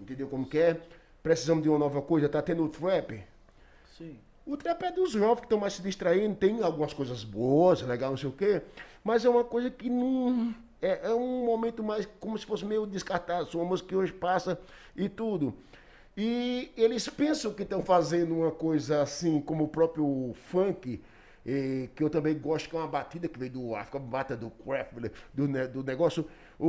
Entendeu como que é? Precisamos de uma nova coisa, tá tendo o trap. Sim. O trap é dos jovens que estão mais se distraindo, tem algumas coisas boas, legal, não sei o quê, mas é uma coisa que não. É, é um momento mais como se fosse meio descartado, são música que hoje passa e tudo. E eles pensam que estão fazendo uma coisa assim, como o próprio funk, que eu também gosto, que é uma batida que veio do África, bata do craft, do, né, do negócio. O,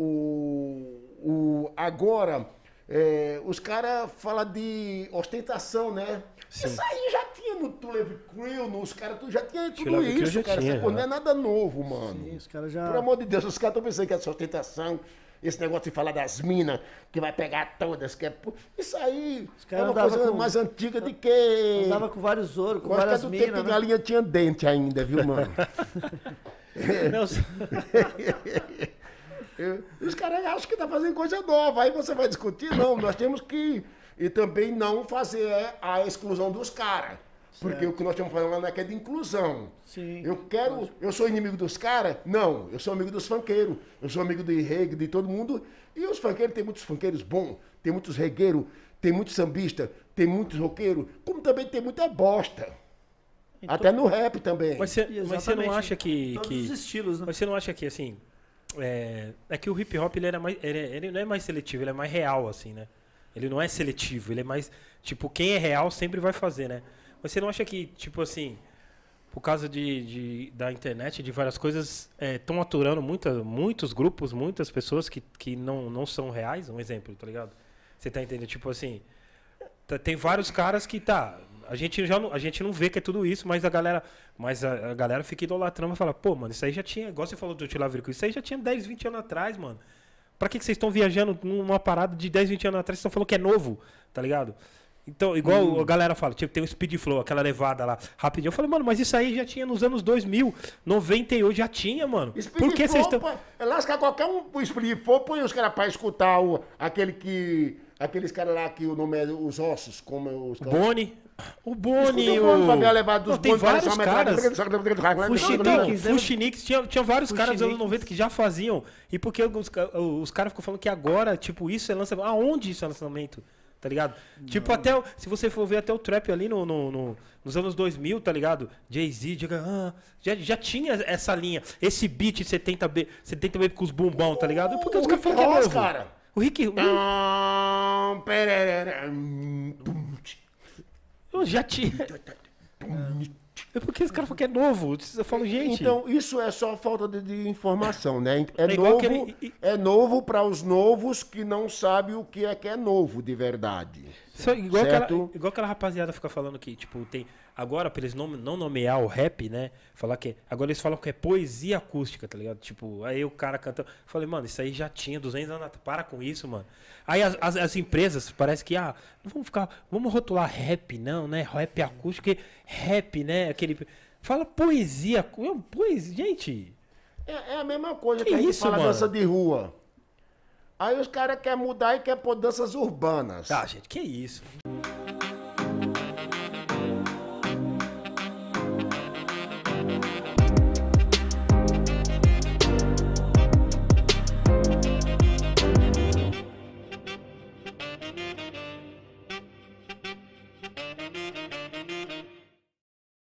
o, o, agora é, os caras falam de ostentação, né? Sim. Isso aí já tinha no Tulev Crew, os caras, já tinha tudo Tulev isso, cara. Tinha, né? não é nada novo, mano. Sim, os caras já. Por amor de Deus, os caras estão pensando que é essa ostentação, esse negócio de falar das minas, que vai pegar todas, que é. Isso aí é uma coisa com... mais antiga de que. Andava com vários ouro, com Mas várias minas. tempo né? que galinha tinha dente ainda, viu, mano? Não, Os caras acham que tá fazendo coisa nova. Aí você vai discutir, não, nós temos que. E também não fazer a exclusão dos caras. Porque o que nós estamos falando é que é de inclusão. Sim. Eu quero. Mas... Eu sou inimigo dos caras? Não. Eu sou amigo dos funkeiros. Eu sou amigo de reggae, de todo mundo. E os funkeiros, tem muitos funkeiros bons, tem muitos regueiros, tem muitos sambistas, tem muitos roqueiros, como também tem muita bosta. Então... Até no rap também. Mas você não acha que. Todos que... os estilos, né? Mas você não acha que, assim, é, é que o hip hop ele, era mais, ele, ele não é mais seletivo, ele é mais real, assim, né? Ele não é seletivo, ele é mais. Tipo, quem é real sempre vai fazer, né? Mas você não acha que, tipo assim, por causa de, de da internet, de várias coisas, estão é, aturando muita, muitos grupos, muitas pessoas que, que não, não são reais? Um exemplo, tá ligado? Você tá entendendo? Tipo assim, tá, tem vários caras que tá a gente já não, a gente não vê que é tudo isso, mas a galera, mas a, a galera fica idolatrando e fala, pô, mano, isso aí já tinha, igual você falou do Tilavirico, isso aí já tinha 10, 20 anos atrás, mano. Pra que, que vocês estão viajando numa parada de 10, 20 anos atrás? Vocês estão falando que é novo, tá ligado? Então, igual hum. a galera fala, tipo, tem um speed flow, aquela levada lá, rapidinho. Eu falei, mano, mas isso aí já tinha nos anos 2000, 98 já tinha, mano. Speed Por que vocês estão... É lascar qualquer um, o speed flow põe os caras pra escutar o, aquele que... Aqueles caras lá que o nome é os ossos, como é os... Caras... Boni. O Boni, o... o Fabiel Levado dos não, tem vários caras. Fuxinix, Fuxinix, tinha, tinha vários Fuxinix. caras dos anos 90 que já faziam. E porque os, os caras ficam falando que agora, tipo, isso é lançamento. Aonde isso é lançamento? Tá ligado? Não. Tipo, até. Se você for ver até o trap ali no, no, no nos anos 2000, tá ligado? Jay-Z, ah, já, já tinha essa linha. Esse beat 70B, 70B com os bombão, tá ligado? Porque os caras falam que é novo. cara. O Rick. Hum. Eu já tinha. É porque esse cara falou que é novo. Eu falo, gente. Então, isso é só falta de, de informação, né? É, é novo, ele... é novo para os novos que não sabem o que é que é novo de verdade. Só, igual, Aquela, igual aquela rapaziada fica falando que, tipo, tem. Agora, pra eles não, não nomear o rap, né? Falar que. Agora eles falam que é poesia acústica, tá ligado? Tipo, aí o cara cantando. Falei, mano, isso aí já tinha 200 anos. Para com isso, mano. Aí as, as, as empresas, parece que, ah, não vamos ficar. Vamos rotular rap, não, né? Rap acústico, rap, né? Aquele. Fala poesia. É poesia, gente. É, é a mesma coisa que, que a gente isso, fala mano? dança de rua. Aí os caras querem mudar e querem pôr danças urbanas. Tá, gente, que isso?